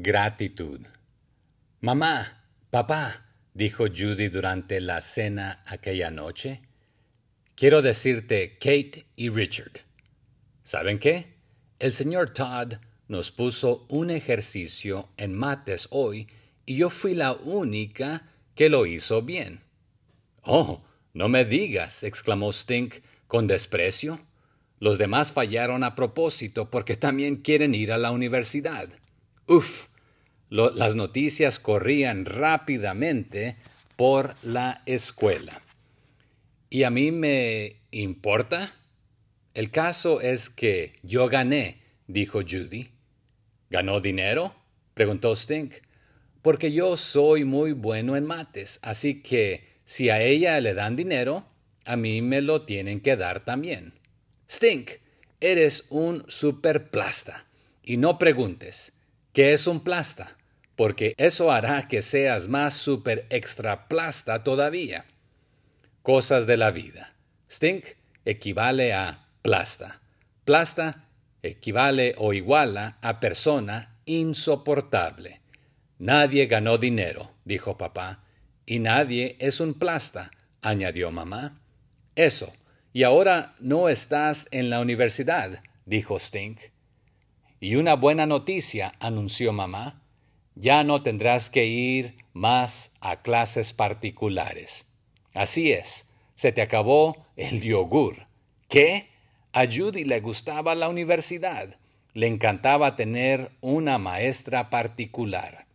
Gratitud. Mamá, papá, dijo Judy durante la cena aquella noche, quiero decirte Kate y Richard. ¿Saben qué? El señor Todd nos puso un ejercicio en mates hoy y yo fui la única que lo hizo bien. Oh, no me digas, exclamó Stink con desprecio. Los demás fallaron a propósito porque también quieren ir a la universidad. Uf, las noticias corrían rápidamente por la escuela. Y a mí me importa. El caso es que yo gané, dijo Judy. ¿Ganó dinero? preguntó Stink. Porque yo soy muy bueno en mates, así que si a ella le dan dinero, a mí me lo tienen que dar también. Stink, eres un superplasta. Y no preguntes, ¿qué es un plasta? porque eso hará que seas más super extraplasta todavía. Cosas de la vida. Stink equivale a plasta. Plasta equivale o iguala a persona insoportable. Nadie ganó dinero, dijo papá, y nadie es un plasta, añadió mamá. Eso, y ahora no estás en la universidad, dijo Stink. Y una buena noticia, anunció mamá ya no tendrás que ir más a clases particulares. Así es, se te acabó el yogur. ¿Qué? A Judy le gustaba la universidad. Le encantaba tener una maestra particular.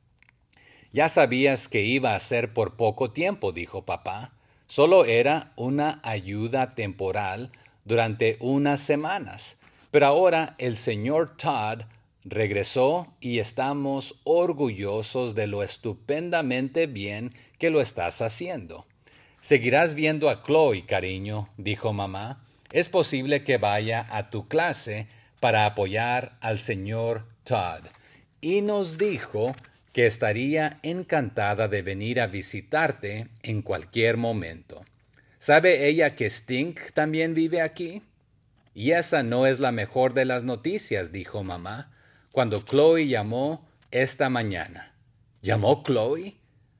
Ya sabías que iba a ser por poco tiempo, dijo papá. Solo era una ayuda temporal durante unas semanas. Pero ahora el señor Todd Regresó y estamos orgullosos de lo estupendamente bien que lo estás haciendo. Seguirás viendo a Chloe, cariño, dijo mamá. Es posible que vaya a tu clase para apoyar al señor Todd. Y nos dijo que estaría encantada de venir a visitarte en cualquier momento. ¿Sabe ella que Stink también vive aquí? Y esa no es la mejor de las noticias, dijo mamá cuando Chloe llamó esta mañana. ¿Llamó Chloe?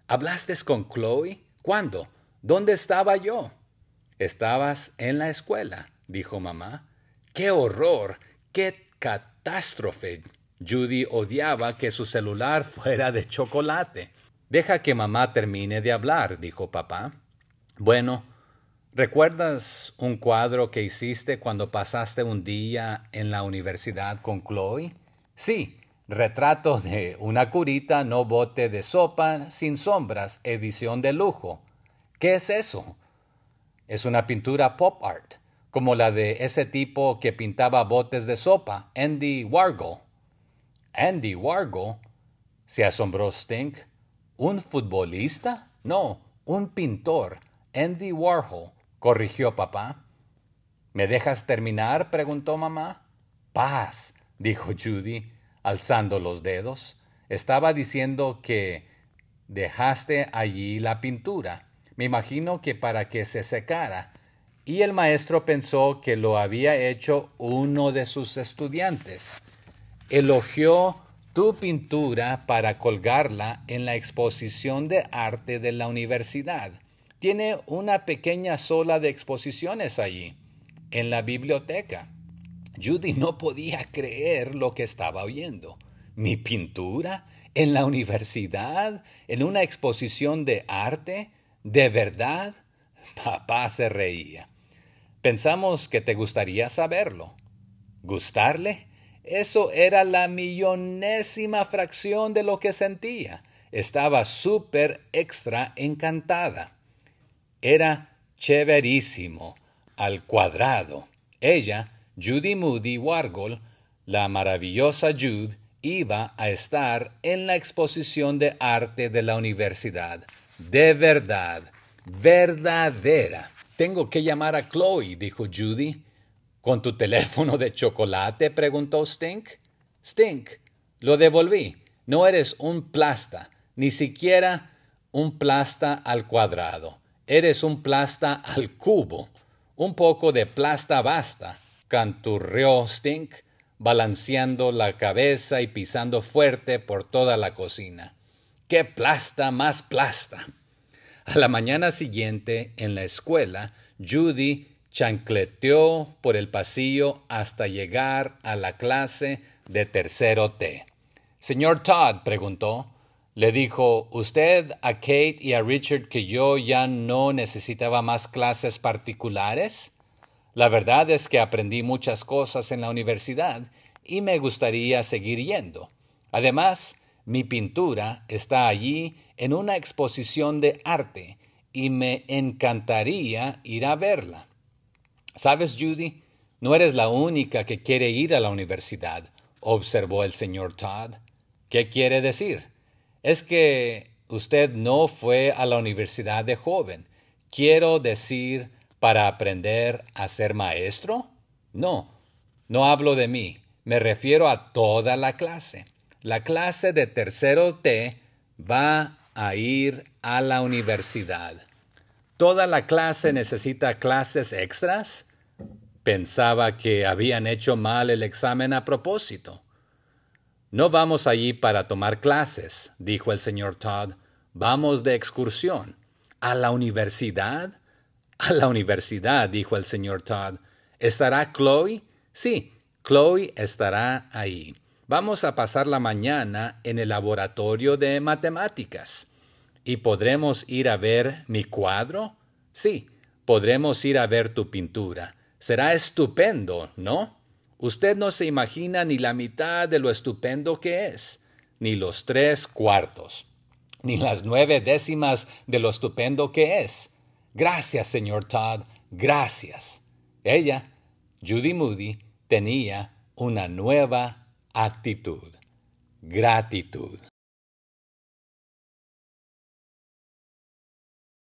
¿Hablaste con Chloe? ¿Cuándo? ¿Dónde estaba yo? Estabas en la escuela, dijo mamá. ¡Qué horror! ¡Qué catástrofe! Judy odiaba que su celular fuera de chocolate. Deja que mamá termine de hablar, dijo papá. Bueno, ¿recuerdas un cuadro que hiciste cuando pasaste un día en la universidad con Chloe? Sí, retrato de una curita no bote de sopa sin sombras, edición de lujo. ¿Qué es eso? Es una pintura pop art, como la de ese tipo que pintaba botes de sopa, Andy Wargo. Andy Wargo, se asombró Stink. ¿Un futbolista? No, un pintor. Andy Warhol, corrigió papá. ¿Me dejas terminar? preguntó mamá. Paz, dijo Judy alzando los dedos, estaba diciendo que dejaste allí la pintura, me imagino que para que se secara, y el maestro pensó que lo había hecho uno de sus estudiantes. Elogió tu pintura para colgarla en la exposición de arte de la universidad. Tiene una pequeña sola de exposiciones allí, en la biblioteca. Judy no podía creer lo que estaba oyendo. ¿Mi pintura? ¿En la universidad? ¿En una exposición de arte? ¿De verdad? Papá se reía. Pensamos que te gustaría saberlo. ¿Gustarle? Eso era la millonésima fracción de lo que sentía. Estaba súper extra encantada. Era chéverísimo, al cuadrado. Ella Judy Moody Wargol, la maravillosa Jude, iba a estar en la exposición de arte de la universidad. De verdad, verdadera. Tengo que llamar a Chloe, dijo Judy. ¿Con tu teléfono de chocolate? preguntó Stink. Stink, lo devolví. No eres un plasta, ni siquiera un plasta al cuadrado. Eres un plasta al cubo. Un poco de plasta basta. Canturrió Stink, balanceando la cabeza y pisando fuerte por toda la cocina. ¡Qué plasta más plasta! A la mañana siguiente, en la escuela, Judy chancleteó por el pasillo hasta llegar a la clase de tercero T. Señor Todd, preguntó, le dijo usted a Kate y a Richard que yo ya no necesitaba más clases particulares? La verdad es que aprendí muchas cosas en la universidad y me gustaría seguir yendo. Además, mi pintura está allí en una exposición de arte y me encantaría ir a verla. ¿Sabes, Judy? No eres la única que quiere ir a la universidad, observó el señor Todd. ¿Qué quiere decir? Es que usted no fue a la universidad de joven. Quiero decir, para aprender a ser maestro? No, no hablo de mí, me refiero a toda la clase. La clase de tercero T va a ir a la universidad. ¿Toda la clase necesita clases extras? Pensaba que habían hecho mal el examen a propósito. No vamos allí para tomar clases, dijo el señor Todd. Vamos de excursión. ¿A la universidad? A la universidad, dijo el señor Todd. ¿Estará Chloe? Sí, Chloe estará ahí. Vamos a pasar la mañana en el laboratorio de matemáticas. ¿Y podremos ir a ver mi cuadro? Sí, podremos ir a ver tu pintura. Será estupendo, ¿no? Usted no se imagina ni la mitad de lo estupendo que es, ni los tres cuartos, ni las nueve décimas de lo estupendo que es. Gracias, señor Todd, gracias. Ella, Judy Moody, tenía una nueva actitud. Gratitud.